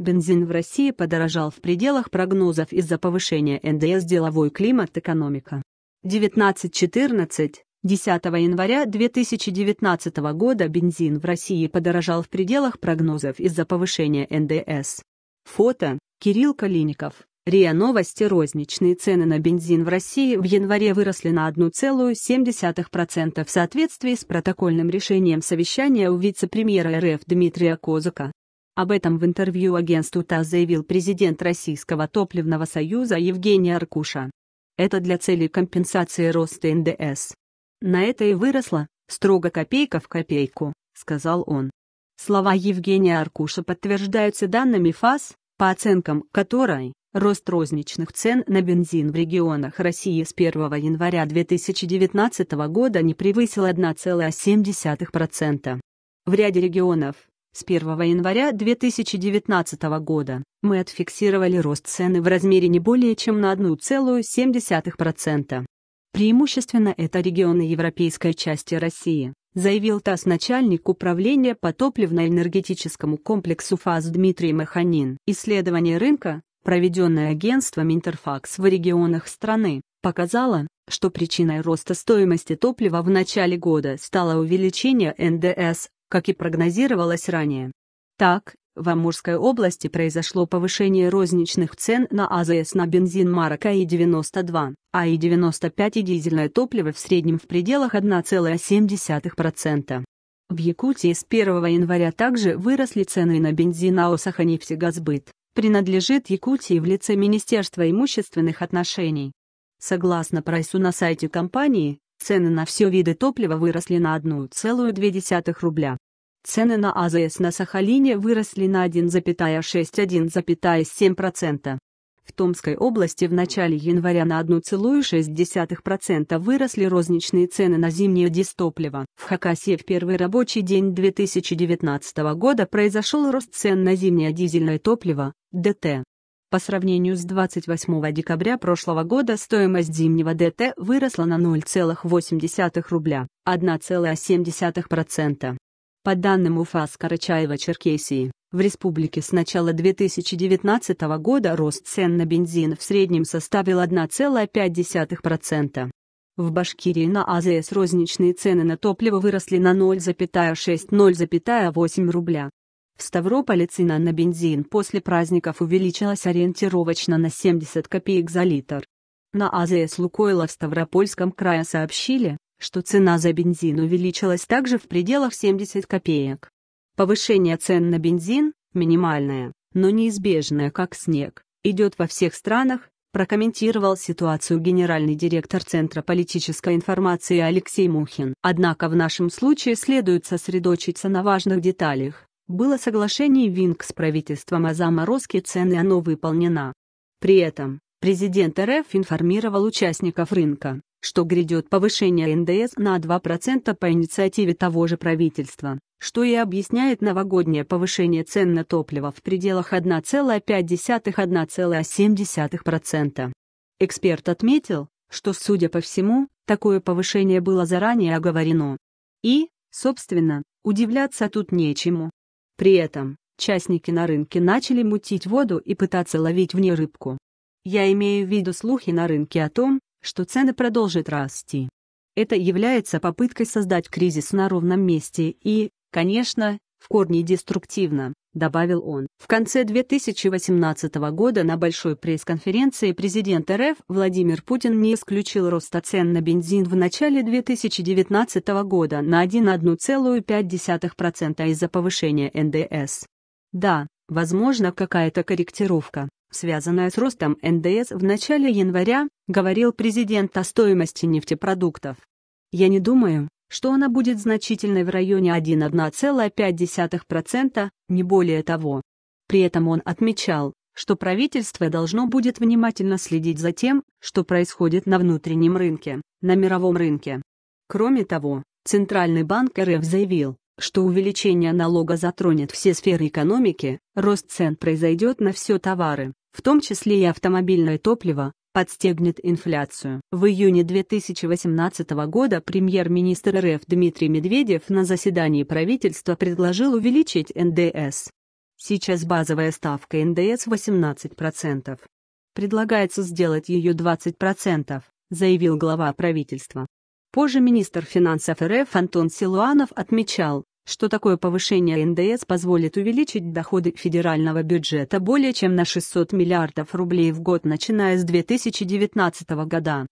Бензин в России подорожал в пределах прогнозов из-за повышения НДС «Деловой климат. Экономика». 19.14. 10 января 2019 года бензин в России подорожал в пределах прогнозов из-за повышения НДС. Фото. Кирилл Калиников. РИА Новости розничные цены на бензин в России в январе выросли на 1,7% в соответствии с протокольным решением совещания у вице-премьера РФ Дмитрия Козака. Об этом в интервью агентству ТАСС заявил президент Российского топливного союза Евгений Аркуша. Это для целей компенсации роста НДС. На это и выросло, строго копейка в копейку, сказал он. Слова Евгения Аркуша подтверждаются данными ФАС, по оценкам которой, рост розничных цен на бензин в регионах России с 1 января 2019 года не превысил 1,7%. В ряде регионов с 1 января 2019 года мы отфиксировали рост цены в размере не более чем на 1,7%. Преимущественно это регионы европейской части России, заявил ТАСС начальник управления по топливно-энергетическому комплексу ФАЗ Дмитрий Механин. Исследование рынка, проведенное агентством Интерфакс в регионах страны, показало, что причиной роста стоимости топлива в начале года стало увеличение НДС как и прогнозировалось ранее. Так, в Амурской области произошло повышение розничных цен на АЗС на бензин марок АИ-92, АИ-95 и дизельное топливо в среднем в пределах 1,7%. В Якутии с 1 января также выросли цены на бензин АОС «Аханефтегазбыт», принадлежит Якутии в лице Министерства имущественных отношений. Согласно прайсу на сайте компании, Цены на все виды топлива выросли на 1,2 рубля. Цены на АЗС на Сахалине выросли на 1,61,7%. В Томской области в начале января на 1,6% выросли розничные цены на зимнее дистопливо. В Хакасии в первый рабочий день 2019 года произошел рост цен на зимнее дизельное топливо, ДТ, по сравнению с 28 декабря прошлого года стоимость зимнего ДТ выросла на 0,8 рубля, 1,7%. По данным УФА Скорочаева-Черкесии, в республике с начала 2019 года рост цен на бензин в среднем составил 1,5%. В Башкирии на АЗС розничные цены на топливо выросли на 0,6-0,8 рубля, в Ставрополе цена на бензин после праздников увеличилась ориентировочно на 70 копеек за литр. На АЗС Лукойла в Ставропольском крае сообщили, что цена за бензин увеличилась также в пределах 70 копеек. Повышение цен на бензин, минимальное, но неизбежное как снег, идет во всех странах, прокомментировал ситуацию генеральный директор Центра политической информации Алексей Мухин. Однако в нашем случае следует сосредоточиться на важных деталях было соглашение Винг с правительством о заморозке цены, оно выполнено. При этом, президент РФ информировал участников рынка, что грядет повышение НДС на 2% по инициативе того же правительства, что и объясняет новогоднее повышение цен на топливо в пределах 1,5-1,7%. Эксперт отметил, что, судя по всему, такое повышение было заранее оговорено. И, собственно, удивляться тут нечему. При этом, частники на рынке начали мутить воду и пытаться ловить в ней рыбку. Я имею в виду слухи на рынке о том, что цены продолжат расти. Это является попыткой создать кризис на ровном месте и, конечно, в корне деструктивно, добавил он. В конце 2018 года на большой пресс-конференции президент РФ Владимир Путин не исключил роста цен на бензин в начале 2019 года на 1,5% из-за повышения НДС. Да, возможно какая-то корректировка, связанная с ростом НДС в начале января, говорил президент о стоимости нефтепродуктов. Я не думаю, что она будет значительной в районе 1,5%, не более того. При этом он отмечал, что правительство должно будет внимательно следить за тем, что происходит на внутреннем рынке, на мировом рынке. Кроме того, Центральный банк РФ заявил, что увеличение налога затронет все сферы экономики, рост цен произойдет на все товары, в том числе и автомобильное топливо, подстегнет инфляцию. В июне 2018 года премьер-министр РФ Дмитрий Медведев на заседании правительства предложил увеличить НДС. Сейчас базовая ставка НДС 18%. Предлагается сделать ее 20%, заявил глава правительства. Позже министр финансов РФ Антон Силуанов отмечал, что такое повышение НДС позволит увеличить доходы федерального бюджета более чем на 600 миллиардов рублей в год начиная с 2019 года.